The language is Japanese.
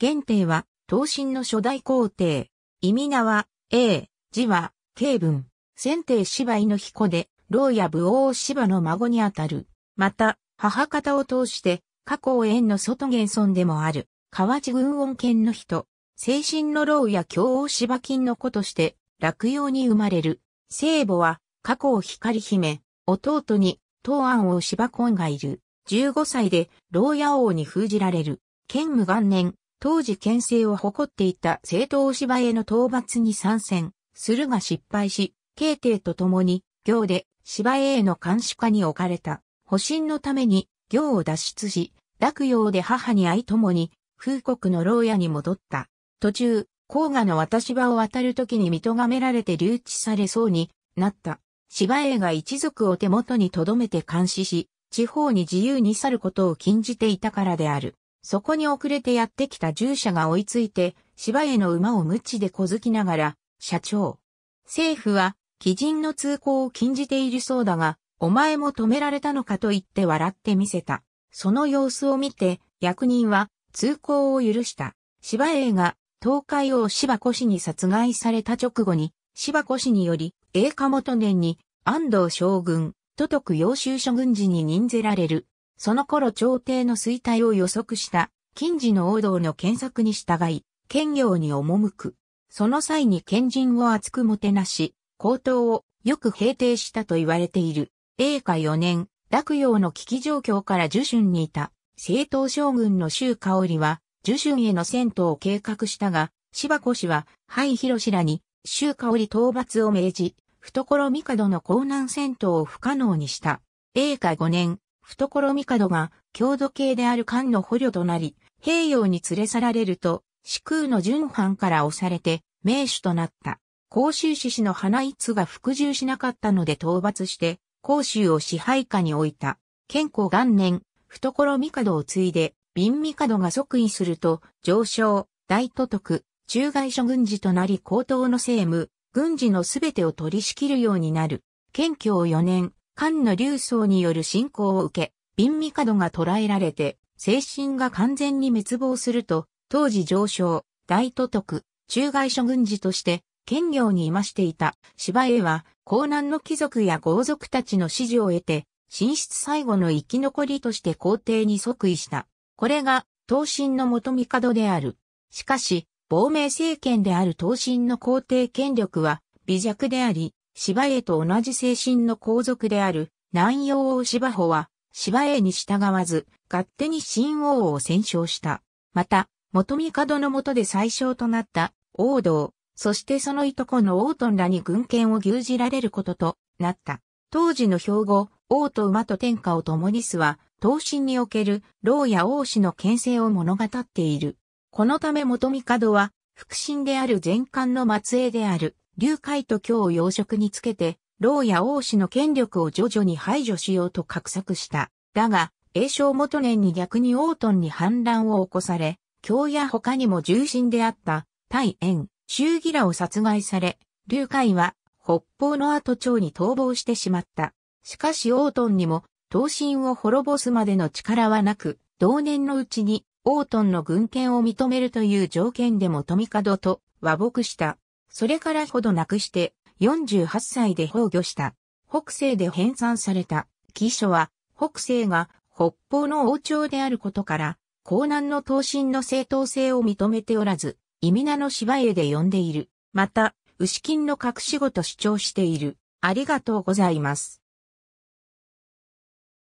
元帝は、東進の初代皇帝。意味名は、英、字は、慶文。先帝芝居の彦で、老や武王芝の孫にあたる。また、母方を通して、加工園の外現村でもある、河内軍恩県の人。精神の老や京王芝金の子として、落葉に生まれる。聖母は、加工光姫。弟に、東安王芝婚がいる。15歳で、牢屋王に封じられる。剣武元年、当時県政を誇っていた政党芝への討伐に参戦、するが失敗し、慶帝と共に、行で芝への監視下に置かれた。保身のために、行を脱出し、洛陽で母に会い共に、風国の牢屋に戻った。途中、黄河の渡し場を渡る時に見とがめられて留置されそうになった。芝栄が一族を手元に留めて監視し、地方に自由に去ることを禁じていたからである。そこに遅れてやってきた従者が追いついて、芝への馬を無知で小突きながら、社長。政府は、鬼人の通行を禁じているそうだが、お前も止められたのかと言って笑ってみせた。その様子を見て、役人は、通行を許した。芝栄が、東海王芝子氏に殺害された直後に、芝子氏により、栄華元年に、安藤将軍、都督要州諸軍事に任ぜられる。その頃朝廷の衰退を予測した近似の王道の検索に従い、兼業に赴く。その際に賢人を厚くもてなし、高等をよく平定したと言われている。英華4年、洛陽の危機状況から樹春にいた、政党将軍の周香織は、樹春への戦闘を計画したが、柴子氏は、範広らに、周香織討伐を命じ、懐帝の江南戦闘を不可能にした。英華5年、懐帝が郷土系である菅の捕虜となり、平洋に連れ去られると、四空の順藩から押されて、名手となった。甲州志士の花一が服従しなかったので討伐して、甲州を支配下に置いた。健康元年、懐帝を継いで、瓶帝が即位すると、上昇、大都督、中外諸軍事となり高等の政務、軍事のすべてを取り仕切るようになる。建教4年、菅の流僧による信仰を受け、貧味角が捕らえられて、精神が完全に滅亡すると、当時上昇、大都督、中外諸軍事として、兼業にいましていた芝江は、江南の貴族や豪族たちの支持を得て、進出最後の生き残りとして皇帝に即位した。これが、東進の元帝である。しかし、亡命政権である東進の皇帝権力は微弱であり、芝江と同じ精神の皇族である南洋王芝穂は芝江に従わず勝手に新王を戦勝した。また、元帝の下で最小となった王道、そしてそのいとこの王トらに軍権を牛耳られることとなった。当時の標語、王と馬と天下を共にすは、東進における老や王子の牽制を物語っている。このため元帝は、腹心である前漢の末裔である。劉海と京を養殖につけて、老や王氏の権力を徐々に排除しようと画策した。だが、英正元年に逆に王トンに反乱を起こされ、京や他にも重臣であった、大円、周義らを殺害され、劉海は北方の後町に逃亡してしまった。しかし王トンにも、東進を滅ぼすまでの力はなく、同年のうちに王トンの軍権を認めるという条件でも富門と和睦した。それからほどなくして48歳で崩御した。北西で編纂された記書は北西が北方の王朝であることから、江南の東進の正当性を認めておらず、意味名の芝居で呼んでいる。また、牛金の隠し事と主張している。ありがとうございます。